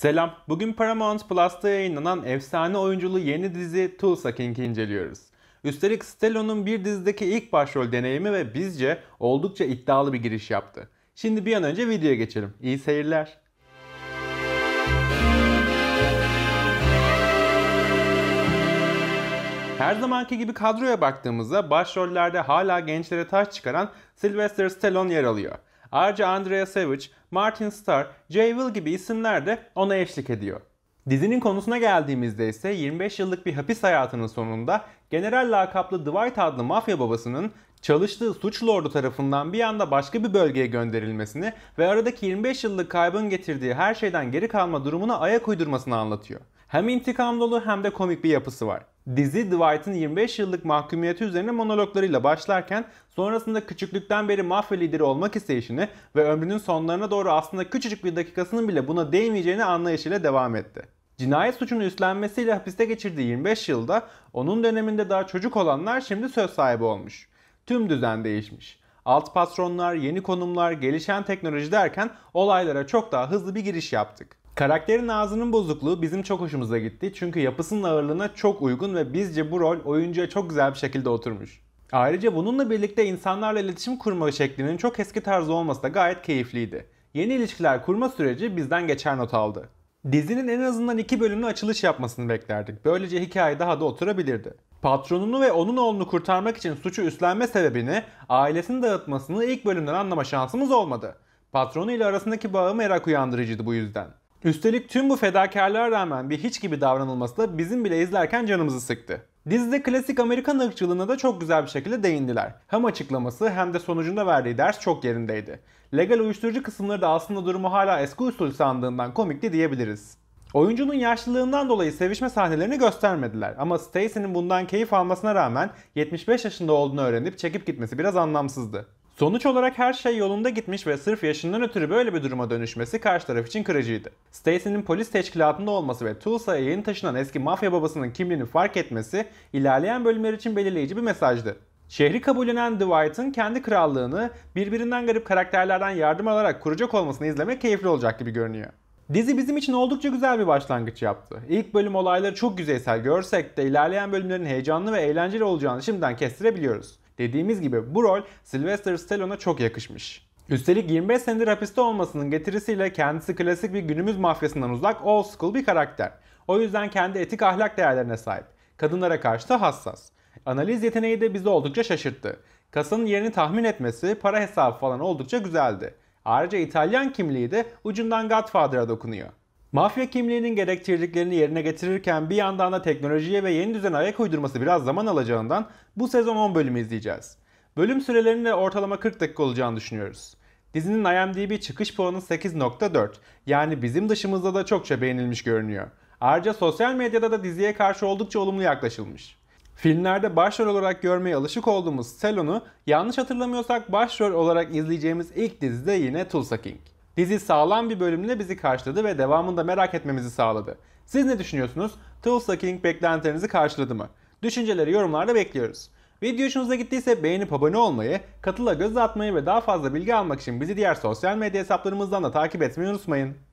Selam, bugün Paramount Plus'ta yayınlanan efsane oyunculu yeni dizi Toolsucking'i inceliyoruz. Üstelik Stello'nun bir dizideki ilk başrol deneyimi ve bizce oldukça iddialı bir giriş yaptı. Şimdi bir an önce videoya geçelim. İyi seyirler. Her zamanki gibi kadroya baktığımızda başrollerde hala gençlere taş çıkaran Sylvester Stallone yer alıyor. Ayrıca Andrea Savage, Martin Starr, Jay Will gibi isimler de ona eşlik ediyor. Dizinin konusuna geldiğimizde ise 25 yıllık bir hapis hayatının sonunda general lakaplı Dwight adlı mafya babasının çalıştığı suç lordu tarafından bir anda başka bir bölgeye gönderilmesini ve aradaki 25 yıllık kaybın getirdiği her şeyden geri kalma durumuna ayak uydurmasını anlatıyor. Hem intikam dolu hem de komik bir yapısı var. Dizi Dwight'ın 25 yıllık mahkumiyeti üzerine monologlarıyla başlarken sonrasında küçüklükten beri mafya lideri olmak isteyişini ve ömrünün sonlarına doğru aslında küçücük bir dakikasının bile buna değmeyeceğini anlayışıyla devam etti. Cinayet suçunu üstlenmesiyle hapiste geçirdiği 25 yılda onun döneminde daha çocuk olanlar şimdi söz sahibi olmuş. Tüm düzen değişmiş. Alt patronlar, yeni konumlar, gelişen teknoloji derken olaylara çok daha hızlı bir giriş yaptık. Karakterin ağzının bozukluğu bizim çok hoşumuza gitti çünkü yapısının ağırlığına çok uygun ve bizce bu rol oyuncuya çok güzel bir şekilde oturmuş. Ayrıca bununla birlikte insanlarla iletişim kurma şeklinin çok eski tarzı olması da gayet keyifliydi. Yeni ilişkiler kurma süreci bizden geçer not aldı. Dizinin en azından iki bölümlü açılış yapmasını beklerdik. Böylece hikaye daha da oturabilirdi. Patronunu ve onun oğlunu kurtarmak için suçu üstlenme sebebini, ailesini dağıtmasını ilk bölümden anlama şansımız olmadı. Patronu ile arasındaki bağı merak uyandırıcıydı bu yüzden. Üstelik tüm bu fedakarlığa rağmen bir hiç gibi davranılması da bizim bile izlerken canımızı sıktı. Dizide klasik Amerikan ırkçılığına da çok güzel bir şekilde değindiler. Hem açıklaması hem de sonucunda verdiği ders çok yerindeydi. Legal uyuşturucu kısımları da aslında durumu hala eski usul sandığından komikti diyebiliriz. Oyuncunun yaşlılığından dolayı sevişme sahnelerini göstermediler ama Stacey'nin bundan keyif almasına rağmen 75 yaşında olduğunu öğrenip çekip gitmesi biraz anlamsızdı. Sonuç olarak her şey yolunda gitmiş ve sırf yaşından ötürü böyle bir duruma dönüşmesi karşı taraf için kırıcıydı. Stacy'nin polis teşkilatında olması ve Tulsa'ya yeni taşınan eski mafya babasının kimliğini fark etmesi ilerleyen bölümler için belirleyici bir mesajdı. Şehri kabullenen Dwight'ın kendi krallığını birbirinden garip karakterlerden yardım alarak kuracak olmasını izlemek keyifli olacak gibi görünüyor. Dizi bizim için oldukça güzel bir başlangıç yaptı. İlk bölüm olayları çok yüzeysel görsek de ilerleyen bölümlerin heyecanlı ve eğlenceli olacağını şimdiden kestirebiliyoruz. Dediğimiz gibi bu rol Sylvester Stallone'a çok yakışmış. Üstelik 25 senedir hapiste olmasının getirisiyle kendisi klasik bir günümüz mafyasından uzak old school bir karakter. O yüzden kendi etik ahlak değerlerine sahip. Kadınlara karşı da hassas. Analiz yeteneği de bizi oldukça şaşırttı. Kasanın yerini tahmin etmesi, para hesabı falan oldukça güzeldi. Ayrıca İtalyan kimliği de ucundan Godfather'a dokunuyor. Mafya kimliğinin gerektirdiklerini yerine getirirken bir yandan da teknolojiye ve yeni düzene ayak uydurması biraz zaman alacağından bu sezon 10 bölümü izleyeceğiz. Bölüm sürelerinin de ortalama 40 dakika olacağını düşünüyoruz. Dizinin IMDb çıkış puanı 8.4 yani bizim dışımızda da çokça beğenilmiş görünüyor. Ayrıca sosyal medyada da diziye karşı oldukça olumlu yaklaşılmış. Filmlerde başrol olarak görmeye alışık olduğumuz Selon'u yanlış hatırlamıyorsak başrol olarak izleyeceğimiz ilk dizide yine Tulsa King. Bizi sağlam bir bölümle bizi karşıladı ve devamında merak etmemizi sağladı. Siz ne düşünüyorsunuz? Tulsa King beklentilerinizi karşıladı mı? Düşünceleri yorumlarda bekliyoruz. Video hoşunuza gittiyse beğenip abone olmayı, katıla göz atmayı ve daha fazla bilgi almak için bizi diğer sosyal medya hesaplarımızdan da takip etmeyi unutmayın.